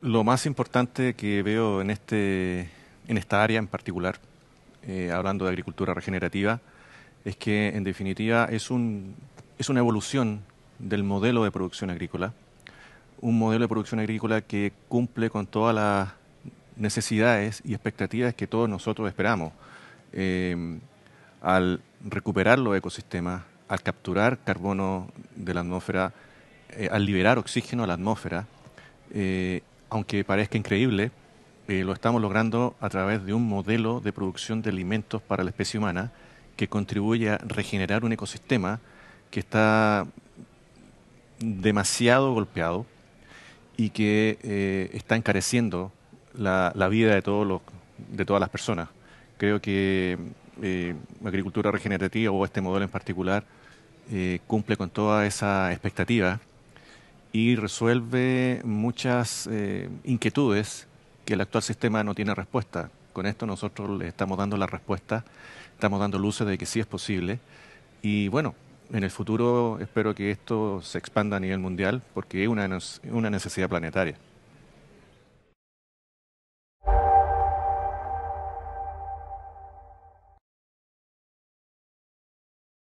Lo más importante que veo en, este, en esta área en particular, eh, hablando de agricultura regenerativa, es que en definitiva es, un, es una evolución del modelo de producción agrícola, un modelo de producción agrícola que cumple con todas las necesidades y expectativas que todos nosotros esperamos. Eh, al recuperar los ecosistemas, al capturar carbono de la atmósfera, eh, al liberar oxígeno a la atmósfera, aunque parezca increíble, eh, lo estamos logrando a través de un modelo de producción de alimentos para la especie humana que contribuye a regenerar un ecosistema que está demasiado golpeado y que eh, está encareciendo la, vida de, todos de todas las personas. Creo que eh, agricultura regenerativa o este modelo en particular eh, cumple con toda esa expectativa y resuelve muchas eh, inquietudes que el actual sistema no tiene respuesta. Con esto nosotros le estamos dando la respuesta, estamos dando luces de que sí es posible y bueno, en el futuro espero que esto se expanda a nivel mundial porque es una necesidad planetaria.